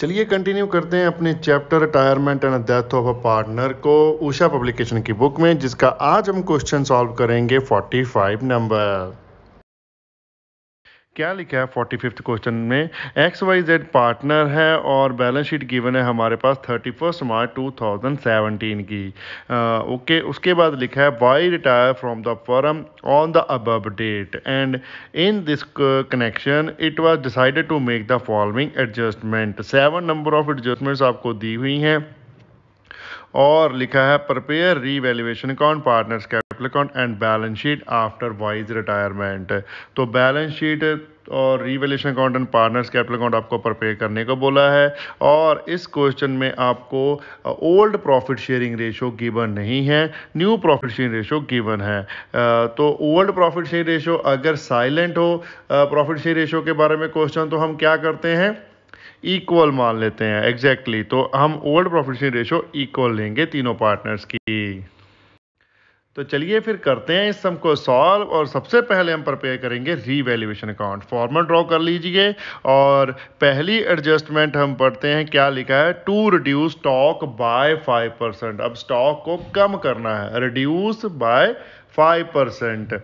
चलिए कंटिन्यू करते हैं अपने chapter retirement and death of a partner को उषा पब्लिकेशन की बुक में जिसका आज हम क्वेश्चन सॉल्व करेंगे 45 नंबर क्या लिखा है फोर्टी फिफ्थ क्वेश्चन में एक्स वाई जेड पार्टनर है और बैलेंस शीट गिवन है हमारे पास thirty first March two thousand seventeen की ओके उसके बाद लिखा है Y retire from the firm on the above date and in this connection it was decided to make the following adjustment seven number of adjustments आपको दी हुई हैं और लिखा है prepare revaluation account partners capital account and balance sheet after Y's retirement तो balance sheet और revaluation account and partners capital account आपको प्रपेयर करने को बोला है और इस क्वेश्चन में आपको old profit sharing ratio given नहीं है new profit sharing ratio given है uh, तो ओल्ड प्रॉफिट शेयरिंग रेशो अगर साइलेंट हो प्रॉफिट शेयर रेशो के बारे में क्वेश्चन तो हम क्या करते हैं इक्वल मान लेते हैं एग्जैक्टली exactly. तो हम old profit sharing ratio equal लेंगे तीनों पार्टनर्स की तो चलिए फिर करते हैं इस सम को सॉल्व और सबसे पहले हम प्रिपेयर करेंगे रीवैल्यूएशन अकाउंट फॉर्मल ड्रॉ कर लीजिए और पहली एडजस्टमेंट हम पढ़ते हैं क्या लिखा है to reduce stock by five percent अब स्टॉक को कम करना है reduce by five percent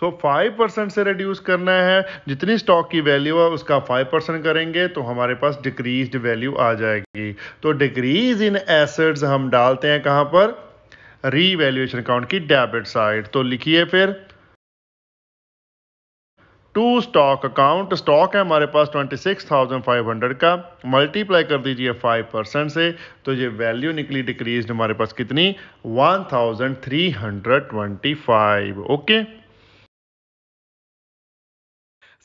so five percent से रिड्यूस करना है जितनी स्टॉक की वैल्यू है उसका फाइव परसेंट करेंगे तो हमारे पास डिक्रीज वैल्यू आ जाएगी तो डिक्रीज इन एसेट्स हम डालते हैं कहाँ पर रीवैल्यूएशन अकाउंट की डेबिट साइड तो लिखिए फिर टू स्टॉक अकाउंट स्टॉक है हमारे पास 26,500 का मल्टीप्लाई कर दीजिए 5 परसेंट से तो ये वैल्यू निकली डिक्रीज हमारे पास कितनी 1,325 okay okay?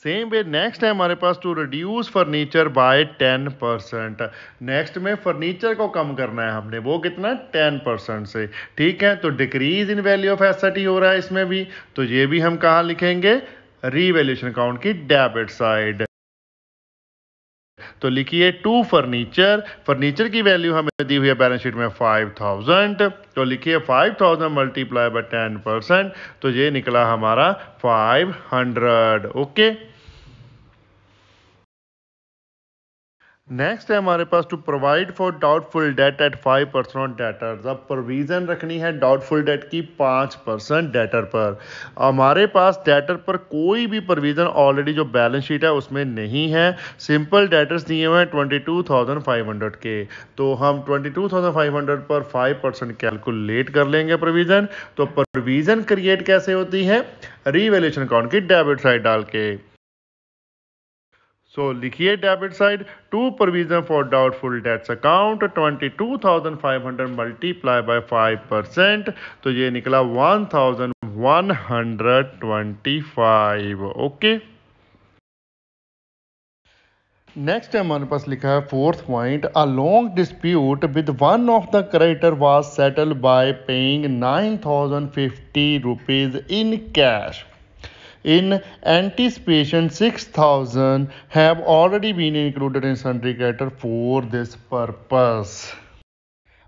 Same way next है हमारे पास to reduce furniture by ten percent next में फर्नीचर को कम करना है हमने वो कितना टेन परसेंट से ठीक है तो decrease in value of asset ही हो रहा है इसमें भी तो ये भी हम कहाँ लिखेंगे रीवैल्यूशन अकाउंट की डेबिट साइड तो लिखिए टू फर्नीचर फर्नीचर की वैल्यू हमें दी हुई है बैलेंस शीट में फाइव थाउजेंड तो लिखिए five thousand multiply by ten percent तो ये निकला हमारा फाइव हंड्रेड ओके नेक्स्ट है हमारे पास to provide for doubtful debt at five percent debtor अब प्रोविज़न रखनी है डाउटफुल डेट की पाँच परसेंट डेटर पर हमारे पास डेटर पर कोई भी प्रोविज़न ऑलरेडी जो बैलेंस शीट है उसमें नहीं है सिंपल डेटर्स दिए हुए हैं twenty two thousand five hundred के तो हम twenty two thousand five hundred पर फाइव परसेंट कैलकुलेट कर लेंगे प्रोविज़न तो प्रोविज़न क्रिएट कैसे होती है रीवेल्यूशन अकाउंट की डेबिट साइड डाल के सो तो लिखिए debit side to provision for doubtful debts account 22,500 multiply by 5 percent तो ये निकला 1,125 ओके नेक्स्ट है हमारे पास लिखा है fourth point a long dispute with one of the creditor was settle by paying 9,050 rupees in cash in anticipation 6000 have already been included in Sundry for this purpose.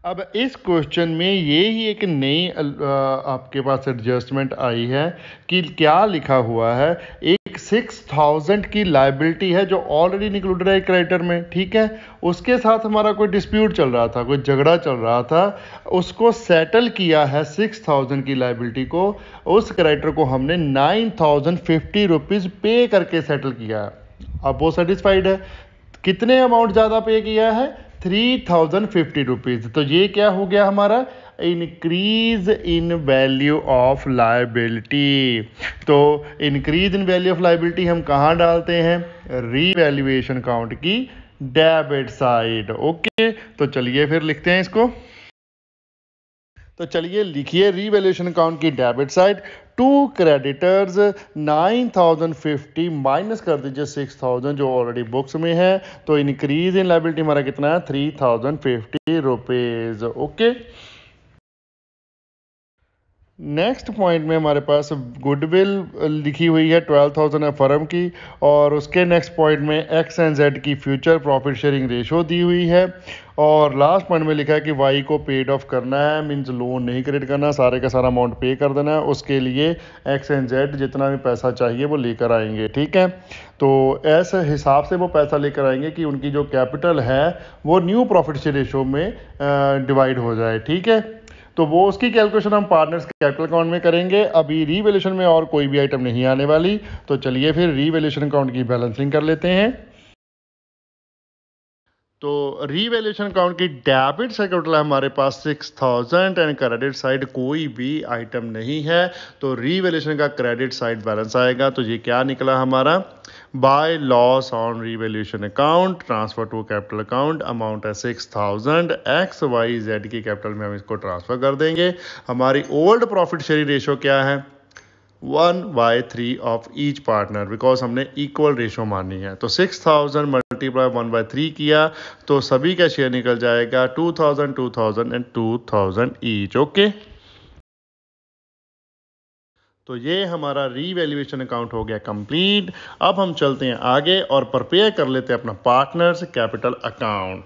अब इस क्वेश्चन में ये ही एक नई आपके पास एडजस्टमेंट आई है कि क्या लिखा हुआ है एक सिक्स थाउजेंड की लाइबिलिटी है जो ऑलरेडी इंक्लूडेड है क्रेडिटर में ठीक है उसके साथ हमारा कोई डिस्प्यूट चल रहा था कोई झगड़ा चल रहा था उसको सेटल किया है सिक्स थाउजेंड की लाइबिलिटी को उस क्रेडिटर को हमने नाइन थाउजेंड फिफ्टी रुपीज़ पे करके सेटल किया है अब वो सेटिस्फाइड है कितने अमाउंट ज़्यादा पे किया है थ्री थाउजेंड फिफ्टी रुपीज़ तो ये क्या हो गया हमारा increase in value of liability तो increase in value of liability हम कहाँ डालते हैं रीवैल्यूएशन काउंट की डेबिट साइड ओके तो चलिए फिर लिखते हैं इसको तो चलिए लिखिए रीवैल्यूएशन अकाउंट की debit side to creditors 9050 minus कर दीजिए 6000 जो ऑलरेडी बुक्स में है तो इनक्रीज इन लाइबिलिटी हमारा कितना है three thousand fifty rupees okay next point में हमारे पास गुडविल लिखी हुई है ट्वेल्व थाउजेंड है फर्म की और उसके नेक्स्ट पॉइंट में एक्स एंड जेड की फ्यूचर प्रॉफिट शेयरिंग रेशो दी हुई है और लास्ट पॉइंट में लिखा है कि वाई को पेड ऑफ करना है मीन्स लोन नहीं क्रेडिट करना सारे का सारा अमाउंट पे कर देना है उसके लिए एक्स एंड जेड जितना भी पैसा चाहिए वो लेकर आएंगे ठीक है तो ऐसे हिसाब से वो पैसा लेकर आएंगे कि उनकी जो कैपिटल है वो न्यू प्रॉफिट शेयर रेशो में डिवाइड हो जाए ठीक है तो वो उसकी कैलकुलेशन हम पार्टनर्स के कैपिटल अकाउंट में करेंगे अभी रीवेल्यूशन में और कोई भी आइटम नहीं आने वाली तो चलिए फिर रीवेल्यूशन अकाउंट की बैलेंसिंग कर लेते हैं तो रीवेल्यूशन अकाउंट की डेबिट साइड का टोटल हमारे पास six thousand and credit side कोई भी आइटम नहीं है तो रीवैल्यूशन का क्रेडिट साइड बैलेंस आएगा तो ये क्या निकला हमारा by loss on revaluation account transfer to capital account amount है six thousand X Y Z की कैपिटल में हम इसको ट्रांसफर कर देंगे हमारी ओल्ड प्रॉफिट शेयरिंग रेशियो क्या है one by three of each partner because हमने इक्वल रेशो मानी है तो six thousand multiply one by three किया तो सभी का शेयर निकल जाएगा two thousand two thousand and two thousand each okay तो ये हमारा रीवैल्यूएशन अकाउंट हो गया कंप्लीट अब हम चलते हैं आगे और प्रिपेयर कर लेते हैं अपना partners capital account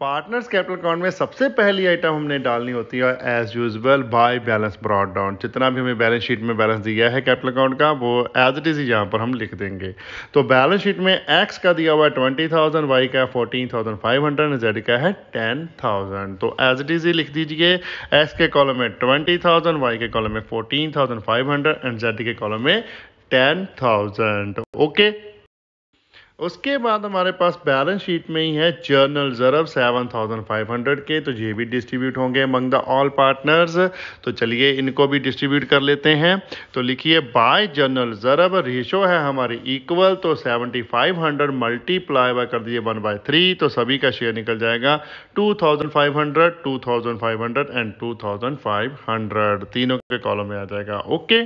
partners capital account में सबसे पहली आइटम हमने डालनी होती है as usual by balance brought down जितना भी हमें बैलेंस शीट में बैलेंस दिया है कैपिटल अकाउंट का वो एज इट इज़ ही यहाँ पर हम लिख देंगे तो बैलेंस शीट में एक्स का दिया हुआ है ट्वेंटी थाउजेंड वाई का है fourteen thousand five hundred Z का है टेन थाउजेंड तो एज इट इज़ ही लिख दीजिए एक्स के कॉलम में ट्वेंटी थाउजेंड वाई के कॉलम में fourteen thousand five hundred and Z के कॉलम में टेन थाउजेंड ओके उसके बाद हमारे पास बैलेंस शीट में ही है जर्नल जरब 7,500 के तो ये भी डिस्ट्रीब्यूट होंगे अमंग द ऑल पार्टनर्स तो चलिए इनको भी डिस्ट्रीब्यूट कर लेते हैं तो लिखिए बाय जर्नल जरब रेशो है हमारी इक्वल तो 7,500 मल्टीप्लाई बाय कर दिए वन बाय थ्री तो सभी का शेयर निकल जाएगा 2,500 2,500 एंड 2,500 तीनों के कॉलम में आ जाएगा ओके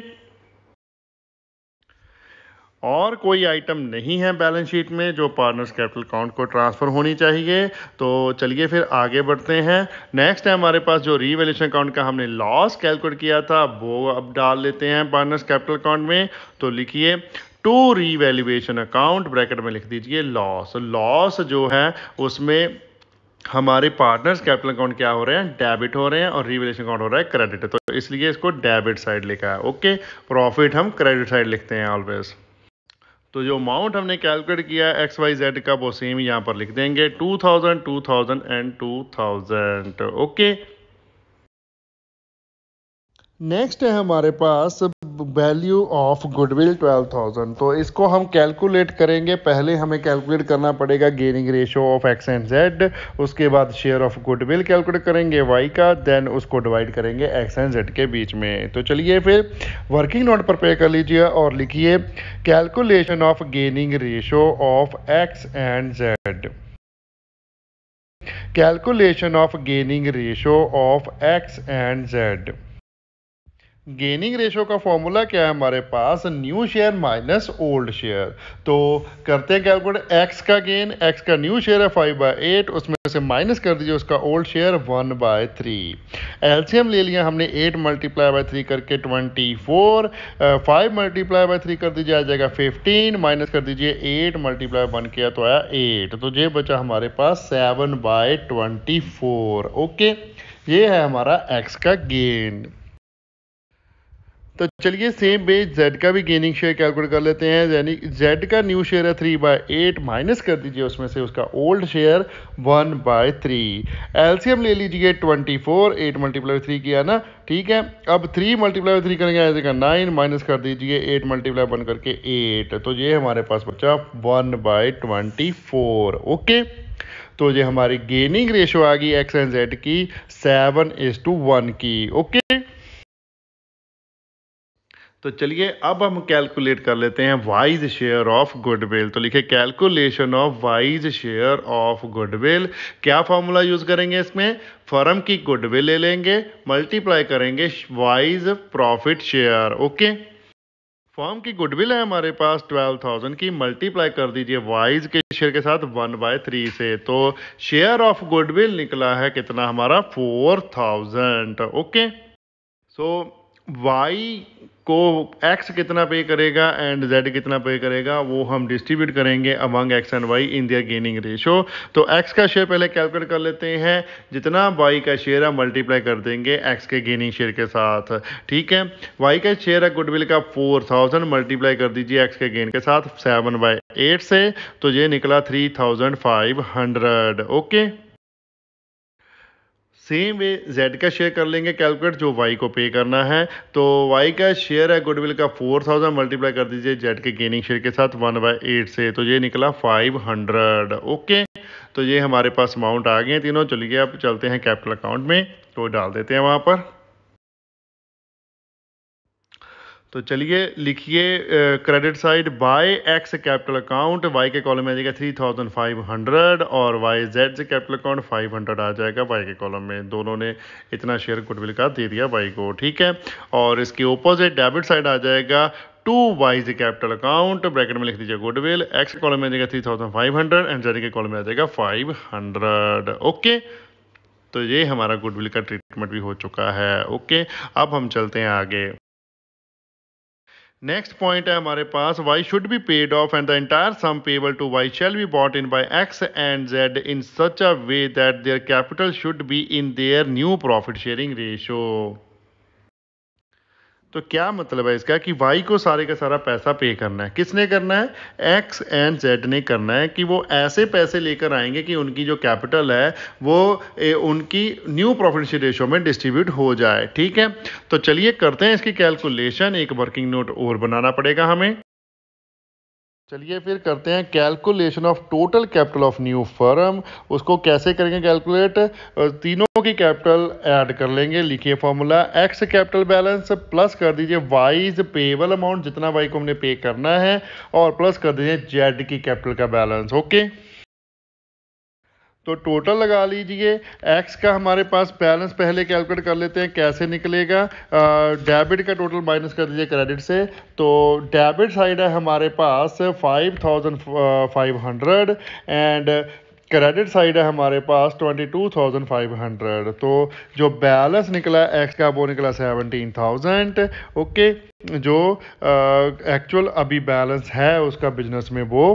और कोई आइटम नहीं है बैलेंस शीट में जो पार्टनर्स कैपिटल अकाउंट को ट्रांसफ़र होनी चाहिए तो चलिए फिर आगे बढ़ते हैं नेक्स्ट है हमारे पास जो रीवेल्यूशन अकाउंट का हमने लॉस कैलकुलेट किया था वो अब डाल लेते हैं पार्टनर्स कैपिटल अकाउंट में तो लिखिए टू रीवैल्यूएशन अकाउंट ब्रैकेट में लिख दीजिए लॉस लॉस जो है उसमें हमारे पार्टनर्स कैपिटल अकाउंट क्या हो रहे हैं डेबिट हो रहे हैं और रिवेल्यूशन अकाउंट हो रहा है क्रेडिट तो इसलिए इसको डेबिट साइड लिखा है ओके प्रॉफिट हम क्रेडिट साइड लिखते हैं ऑलवेज तो जो अमाउंट हमने कैलकुलेट किया एक्स वाई जेड का वो सेम यहाँ पर लिख देंगे two thousand two thousand and two thousand okay next है हमारे पास वैल्यू ऑफ गुडविल 12,000 तो इसको हम कैलकुलेट करेंगे पहले हमें कैलकुलेट करना पड़ेगा gaining ratio of X and Z उसके बाद शेयर ऑफ गुडविल कैलकुलेट करेंगे वाई का देन उसको डिवाइड करेंगे एक्स एंड जेड के बीच में तो चलिए फिर वर्किंग नोट प्रिपेयर कर लीजिए और लिखिए calculation of gaining ratio of X and Z calculation of gaining ratio of X and Z gaining ratio का फॉर्मूला क्या है हमारे पास new share minus old share तो करते हैं कैलकुलेट एक्स का गेन एक्स का न्यू शेयर है फाइव बाई एट उसमें से माइनस कर दीजिए उसका old share one by three LCM ले लिया हमने एट मल्टीप्लाई बाय थ्री करके twenty four five multiply by three कर दीजिए आ जाएगा फिफ्टीन माइनस कर दीजिए एट मल्टीप्लाई वन किया तो आया एट तो ये बचा हमारे पास seven by twenty four okay ये है हमारा एक्स का गेन तो चलिए सेम वे जेड का भी गेनिंग शेयर कैलकुलेट कर लेते हैं यानी जेड का न्यू शेयर है थ्री बाय एट माइनस कर दीजिए उसमें से उसका old share one by three LCM ले लीजिए twenty four eight multiply three किया ना ठीक है अब थ्री मल्टीप्लाई थ्री करेंगे ऐसे का नाइन माइनस कर दीजिए एट मल्टीप्लाई वन करके एट तो ये हमारे पास बच्चा one by twenty four okay तो ये हमारी गेनिंग रेशो आ गई एक्स एंड जेड की सेवन इज टू वन की ओके तो चलिए अब हम कैलकुलेट कर लेते हैं वाइज शेयर ऑफ गुडविल तो लिखे calculation of Y's share of goodwill क्या फॉर्मूला यूज़ करेंगे इसमें फर्म की गुडविल ले लेंगे मल्टीप्लाई करेंगे Y's profit share okay firm की गुडविल है हमारे पास 12,000 की मल्टीप्लाई कर दीजिए वाइज के शेयर के साथ वन बाय थ्री से तो शेयर ऑफ गुडविल निकला है कितना हमारा 4,000 ओके सो वाई को एक्स कितना पे करेगा एंड जेड कितना पे करेगा वो हम डिस्ट्रीब्यूट करेंगे among X and Y in their gaining ratio तो एक्स का शेयर पहले कैलकुलेट कर लेते हैं जितना वाई का शेयर है मल्टीप्लाई कर देंगे एक्स के गेनिंग शेयर के साथ ठीक है वाई का शेयर है गुडविल का फोर थाउजेंड मल्टीप्लाई कर दीजिए एक्स के गेन के साथ सेवन बाई एट से तो ये निकला three thousand five hundred okay same way Z का शेयर कर लेंगे कैलकुलेट जो वाई को पे करना है तो वाई का शेयर है गुडविल का फोर थाउजेंड मल्टीप्लाई कर दीजिए जेड के गेनिंग शेयर के साथ वन बाई एट से तो ये निकला फाइव हंड्रेड ओके तो ये हमारे पास अमाउंट आ गए तीनों चलिए अब चलते हैं कैपिटल अकाउंट में तो डाल देते हैं वहाँ पर तो चलिए लिखिए credit side by X capital account Y के कॉलम में आ जाएगा थ्री थाउजेंड फाइव हंड्रेड और वाई जेड से कैपिटल अकाउंट फाइव हंड्रेड आ जाएगा वाई के कॉलम में दोनों ने इतना शेयर गुडविल का दे दिया वाई को ठीक है और इसके ऑपोजिट डेबिट साइड आ जाएगा to Y Z capital account bracket में लिख दीजिए गुडविल एक्स कॉलम में आ जाएगा three thousand five hundred and Z के कॉलम में आ जाएगा फाइव हंड्रेड ओके तो ये हमारा गुडविल का ट्रीटमेंट भी हो चुका है ओके अब हम चलते हैं आगे Next point I हमारे पास y should be paid off and the entire sum payable to y shall be bought in by x and z in such a way that their capital should be in their new profit sharing ratio. तो क्या मतलब है इसका कि Y को सारे का सारा पैसा पे करना है किसने करना है एक्स एंड जेड ने करना है कि वो ऐसे पैसे लेकर आएंगे कि उनकी जो कैपिटल है वो ए, उनकी न्यू प्रॉफिट रेशो में डिस्ट्रीब्यूट हो जाए ठीक है तो चलिए करते हैं इसकी कैलकुलेशन एक वर्किंग नोट और बनाना पड़ेगा हमें चलिए फिर करते हैं calculation of total capital of new firm उसको कैसे करेंगे कैलकुलेट तीनों की कैपिटल ऐड कर लेंगे लिखिए formula X capital balance plus कर दीजिए वाइज पेएबल अमाउंट जितना वाई को हमने पे करना है और प्लस कर दीजिए जेड की कैपिटल का बैलेंस ओके okay? तो टोटल लगा लीजिए एक्स का हमारे पास बैलेंस पहले कैलकुलेट कर लेते हैं कैसे निकलेगा डेबिट का टोटल माइनस कर दीजिए क्रेडिट से तो डेबिट साइड है हमारे पास five thousand five hundred and credit side है हमारे पास twenty two thousand five hundred तो जो बैलेंस निकला एक्स का वो निकला सेवनटीन थाउजेंड ओके जो एक्चुअल अभी बैलेंस है उसका बिजनेस में वो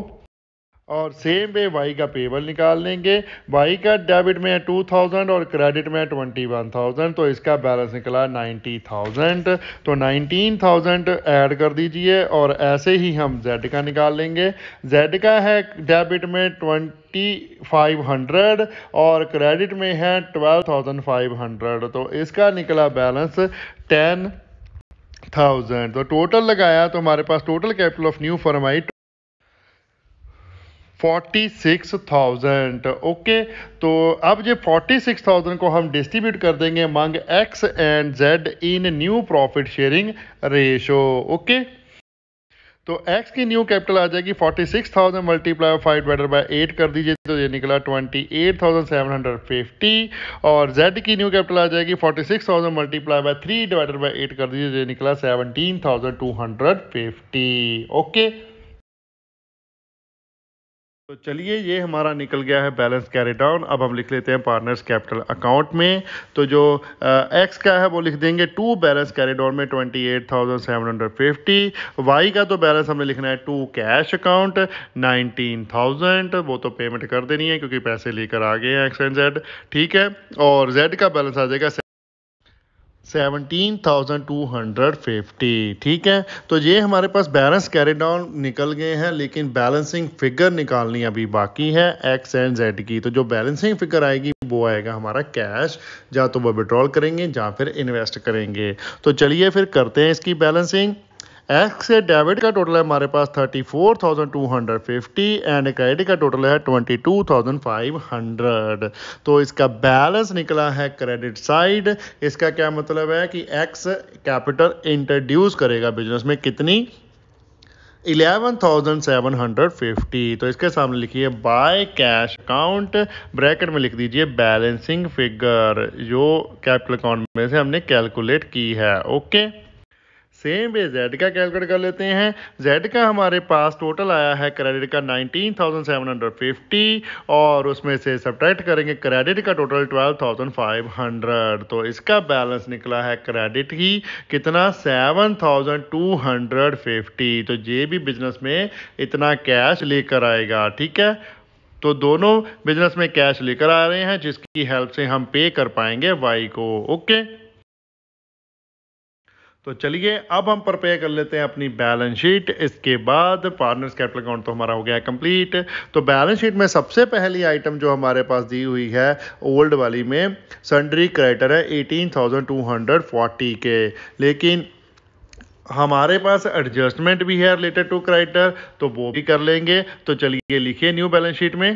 और सेम वे वाई का पेबल निकाल लेंगे वाई का डेबिट में टू थाउजेंड और क्रेडिट में ट्वेंटी वन थाउजेंड तो इसका बैलेंस निकला नाइन्टी थाउजेंड तो नाइनटीन थाउजेंड ऐड कर दीजिए और ऐसे ही हम जेड का निकाल लेंगे जेड का है डेबिट में ट्वेंटी फाइव हंड्रेड और क्रेडिट में है ट्वेल्व थाउजेंड फाइव हंड्रेड तो इसका निकला बैलेंस टेन थाउजेंड तो टोटल लगाया तो हमारे पास total capital of new firm आई फोर्टी सिक्स थाउजेंड ओके तो अब ये फोर्टी सिक्स थाउजेंड को हम डिस्ट्रीब्यूट कर देंगे among X and Z in new profit sharing ratio okay तो एक्स की न्यू कैपिटल आ जाएगी forty six thousand multiply five divided by eight कर दीजिए तो ये निकला twenty eight thousand seven hundred fifty और जेड की न्यू कैपिटल आ जाएगी forty six thousand multiply by three divided by eight कर दीजिए तो ये निकला seventeen thousand two hundred fifty okay तो चलिए ये हमारा निकल गया है बैलेंस कैरी डाउन अब हम लिख लेते हैं पार्टनर्स कैपिटल अकाउंट में तो जो एक्स का है वो लिख देंगे टू बैलेंस कैरी डाउन में twenty eight thousand seven hundred fifty Y का तो बैलेंस हमने लिखना है to cash account nineteen thousand वो तो पेमेंट कर देनी है क्योंकि पैसे लेकर आ गए हैं एक्स एंड जेड ठीक है और जेड का बैलेंस आ जाएगा seventeen thousand two hundred fifty ठीक है तो ये हमारे पास बैलेंस कैरी डाउन निकल गए हैं लेकिन बैलेंसिंग फिगर निकालनी अभी बाकी है एक्स एंड जेड की तो जो बैलेंसिंग फिगर आएगी वो आएगा हमारा कैश या तो वो विड्रॉल करेंगे या फिर इन्वेस्ट करेंगे तो चलिए फिर करते हैं इसकी बैलेंसिंग एक्स से डेबिट का टोटल है हमारे पास thirty four thousand two hundred fifty and credit का टोटल है twenty two thousand five hundred तो इसका बैलेंस निकला है क्रेडिट साइड इसका क्या मतलब है कि एक्स कैपिटल इंट्रोड्यूस करेगा बिजनेस में कितनी eleven thousand seven hundred fifty तो इसके सामने लिखिए बाय कैश अकाउंट ब्रैकेट में लिख दीजिए बैलेंसिंग फिगर जो कैपिटल अकाउंट में से हमने कैलकुलेट की है okay okay? Same way Z का कैलकुलेट कर लेते हैं जेड का हमारे पास टोटल आया है क्रेडिट का 19,750 और उसमें से सब्ट्रैक्ट करेंगे क्रेडिट का टोटल 12,500 तो इसका बैलेंस निकला है क्रेडिट ही कितना 7,250 तो ये भी बिजनेस में इतना कैश लेकर आएगा ठीक है तो दोनों बिजनेस में कैश लेकर आ रहे हैं जिसकी हेल्प से हम पे कर पाएंगे वाई को ओके तो चलिए अब हम प्रपेयर कर लेते हैं अपनी बैलेंस शीट इसके बाद पार्टनर्स कैपिटल अकाउंट तो हमारा हो गया कंप्लीट तो बैलेंस शीट में सबसे पहली आइटम जो हमारे पास दी हुई है ओल्ड वाली में सन्ड्री क्रेडिटर है eighteen thousand two hundred forty के लेकिन हमारे पास एडजस्टमेंट भी है रिलेटेड टू क्राइटर तो वो भी कर लेंगे तो चलिए लिखिए न्यू बैलेंस शीट में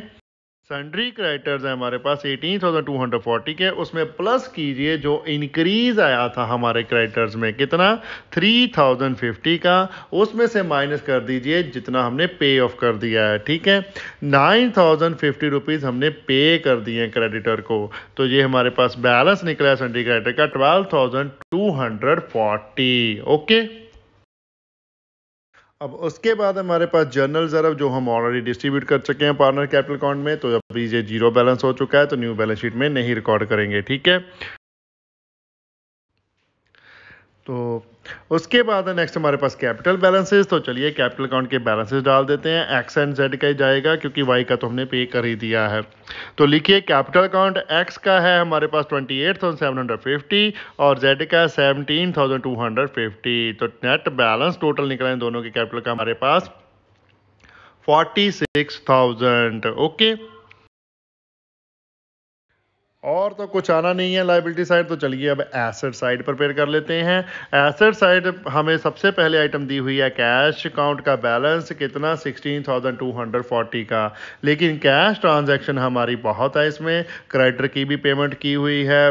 सन्ड्री क्राइटर्स है हमारे पास 18,240 के उसमें प्लस कीजिए जो इंक्रीज आया था हमारे क्राइटर्स में कितना 3,050 का उसमें से माइनस कर दीजिए जितना हमने पे ऑफ कर दिया है ठीक है 9,050 रुपीज हमने पे कर दिए हैं क्रेडिटर को तो ये हमारे पास बैलेंस निकला है सन्ड्री क्राइटर का 12,240 ओके अब उसके बाद हमारे पास जर्नल ज़रब जो हम ऑलरेडी डिस्ट्रीब्यूट कर चुके हैं पार्टनर कैपिटल अकाउंट में तो अभी ये जीरो बैलेंस हो चुका है तो न्यू बैलेंस शीट में नहीं रिकॉर्ड करेंगे ठीक है तो उसके बाद है नेक्स्ट हमारे पास कैपिटल बैलेंसेस तो चलिए कैपिटल अकाउंट के बैलेंसेस डाल देते हैं एक्स एंड जेड का ही जाएगा क्योंकि वाई का तो हमने पे कर ही दिया है तो लिखिए कैपिटल अकाउंट एक्स का है हमारे पास twenty eight thousand seven hundred fifty और जेड का seventeen thousand two hundred fifty तो नेट बैलेंस टोटल निकला है दोनों के कैपिटल का हमारे पास फोर्टी सिक्स थाउजेंड ओके और तो कुछ आना नहीं है लाइबिलिटी साइड तो चलिए अब एसेट साइड प्रिपेयर कर लेते हैं एसेट साइड हमें सबसे पहले आइटम दी हुई है कैश अकाउंट का बैलेंस कितना 16,240 का लेकिन कैश ट्रांजैक्शन हमारी बहुत है इसमें क्रेडिटर की भी पेमेंट की हुई है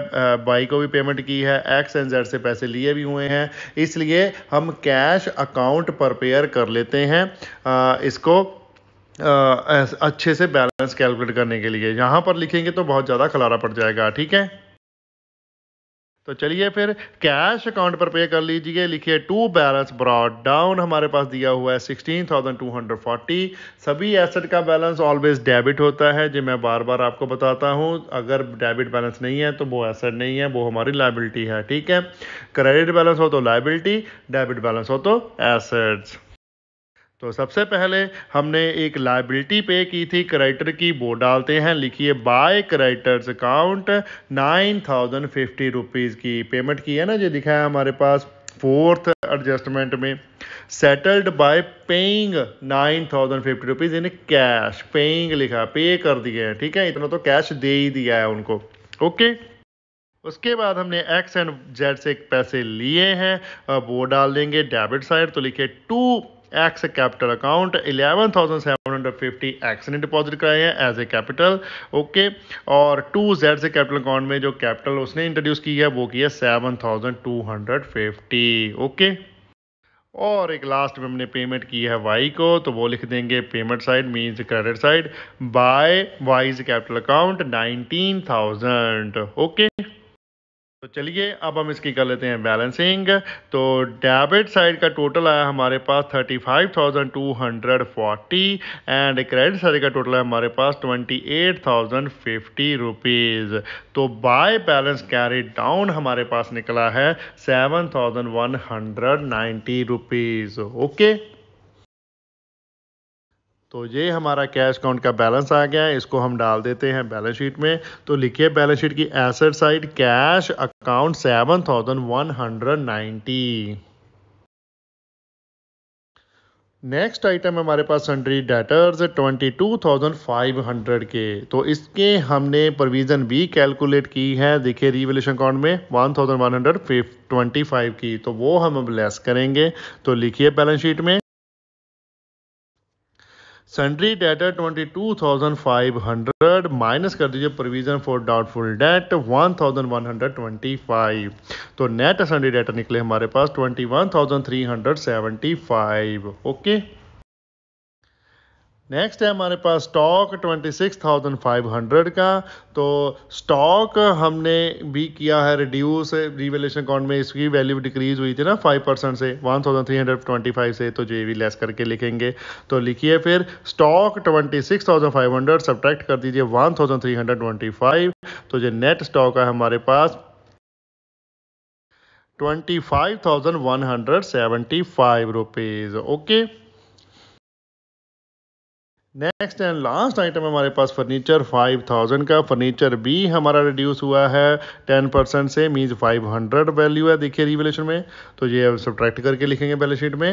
बाई को भी पेमेंट की है एक्स एंड जेड से पैसे लिए भी हुए हैं इसलिए हम कैश अकाउंट प्रपेयर कर लेते हैं इसको अच्छे से बैलेंस कैलकुलेट करने के लिए यहाँ पर लिखेंगे तो बहुत ज़्यादा खलारा पड़ जाएगा ठीक है तो चलिए फिर कैश अकाउंट पर पे कर लीजिए लिखिए टू बैलेंस ब्रॉड डाउन हमारे पास दिया हुआ है sixteen thousand two hundred forty सभी एसेट का बैलेंस ऑलवेज डेबिट होता है जो मैं बार बार आपको बताता हूँ अगर डेबिट बैलेंस नहीं है तो वो एसेट नहीं है वो हमारी लाइबिलिटी है ठीक है क्रेडिट बैलेंस हो तो लाइबिलिटी डेबिट बैलेंस हो तो एसेट्स तो सबसे पहले हमने एक लाइबिलिटी पे की थी करेक्टर की वो डालते हैं लिखिए by creditors account nine thousand fifty rupees की पेमेंट की है ना जो दिखा है हमारे पास फोर्थ एडजस्टमेंट में settled by paying nine thousand fifty rupees in cash paying लिखा पे कर दिए हैं ठीक है इतना तो कैश दे ही दिया है उनको ओके उसके बाद हमने एक्स एंड जेड से पैसे लिए हैं अब वो डाल देंगे डेबिट साइड तो लिखे to X capital account 11,750 X ने डिपॉजिट कराए हैं एज ए कैपिटल ओके और टू जेड से कैपिटल अकाउंट में जो कैपिटल उसने इंट्रोड्यूस की है वो की है 7,250 ओके और एक लास्ट में हमने पेमेंट की है वाई को तो वो लिख देंगे payment side means credit side by Y capital account 19,000 okay तो चलिए अब हम इसकी कर लेते हैं बैलेंसिंग तो डेबिट साइड का टोटल आया हमारे पास thirty five thousand two hundred forty and credit side का टोटल है हमारे पास twenty eight thousand fifty rupees तो बाय बैलेंस कैरी डाउन हमारे पास निकला है seven thousand one hundred ninety rupees okay तो ये हमारा कैश अकाउंट का बैलेंस आ गया इसको हम डाल देते हैं बैलेंस शीट में तो लिखिए बैलेंस शीट की asset side cash account seven thousand one hundred ninety next item हमारे पास sundry debtors twenty two thousand five hundred के तो इसके हमने प्रोविज़न भी कैलकुलेट की है देखिए रिवेल्यूशन अकाउंट में one thousand one hundred twenty five की तो वो हम अब लेस करेंगे तो लिखिए बैलेंस शीट में सेंट्री डेटा twenty two thousand five hundred minus कर दीजिए provision for doubtful debt one thousand one hundred twenty five तो नेट असेंड्री डेटा निकले हमारे पास twenty one thousand three hundred seventy five okay next है हमारे पास स्टॉक 26,500 का तो स्टॉक हमने भी किया है रिड्यूस रिवेलेशन अकाउंट में इसकी वैल्यू डिक्रीज हुई थी ना 5 परसेंट से 1,325 से तो जो ये भी लेस करके लिखेंगे तो लिखिए फिर स्टॉक 26,500 सब्ट्रैक्ट कर दीजिए 1,325 तो जो नेट स्टॉक है हमारे पास 25,175 rupees okay next and last item हमारे पास फर्नीचर 5000 का फर्नीचर भी हमारा रिड्यूस हुआ है 10 परसेंट से मीन्स 500 वैल्यू है देखिए रिवेलेशन में तो ये अब सब्ट्रैक्ट करके लिखेंगे बैलेंस शीट में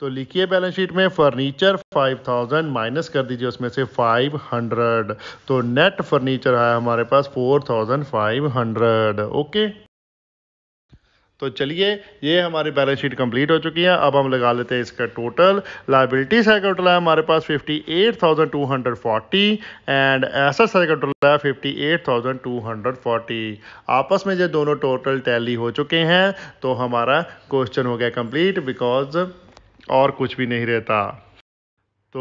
तो लिखिए बैलेंस शीट में फर्नीचर 5000 माइनस कर दीजिए उसमें से 500 तो नेट फर्नीचर है हमारे पास 4500 ओके तो चलिए ये हमारी बैलेंस शीट कंप्लीट हो चुकी है अब हम लगा लेते हैं इसका टोटल लाइबिलिटी है का टोटल है हमारे पास 58,240 एंड एसेट्स है का टोटल है 58,240 आपस में ये दोनों टोटल टैली हो चुके हैं तो हमारा क्वेश्चन हो गया कंप्लीट बिकॉज और कुछ भी नहीं रहता तो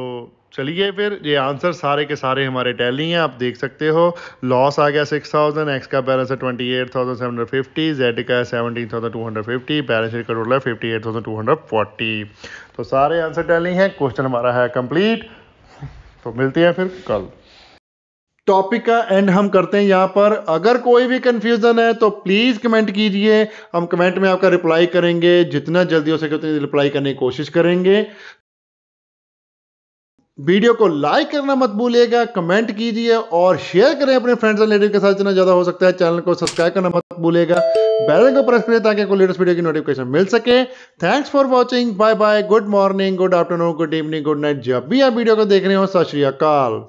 चलिए फिर ये आंसर सारे के सारे हमारे टैली हैं आप देख सकते हो लॉस आ गया सिक्स थाउजेंड एक्स का बैलेंस है twenty eight thousand seven hundred fifty Z का है seventeen thousand two hundred fifty balance sheet का टोटल है fifty eight thousand two hundred forty तो सारे आंसर टैली हैं क्वेश्चन हमारा है कंप्लीट तो मिलते हैं फिर कल टॉपिक का एंड हम करते हैं यहाँ पर अगर कोई भी कंफ्यूजन है तो प्लीज़ कमेंट कीजिए हम कमेंट में आपका रिप्लाई करेंगे जितना जल्दी हो सके उतनी रिप्लाई करने की कोशिश करेंगे वीडियो को लाइक करना मत भूलिएगा कमेंट कीजिए और शेयर करें अपने फ्रेंड्स और रिलेटिव के साथ जितना ज़्यादा हो सकता है चैनल को सब्सक्राइब करना मत भूलिएगा बेल को प्रेस करें ताकि कोई लेटेस्ट वीडियो की नोटिफिकेशन मिल सके thanks for watching bye bye good morning good afternoon good evening good night जब भी आप वीडियो को देख रहे हो सत श्रीकाल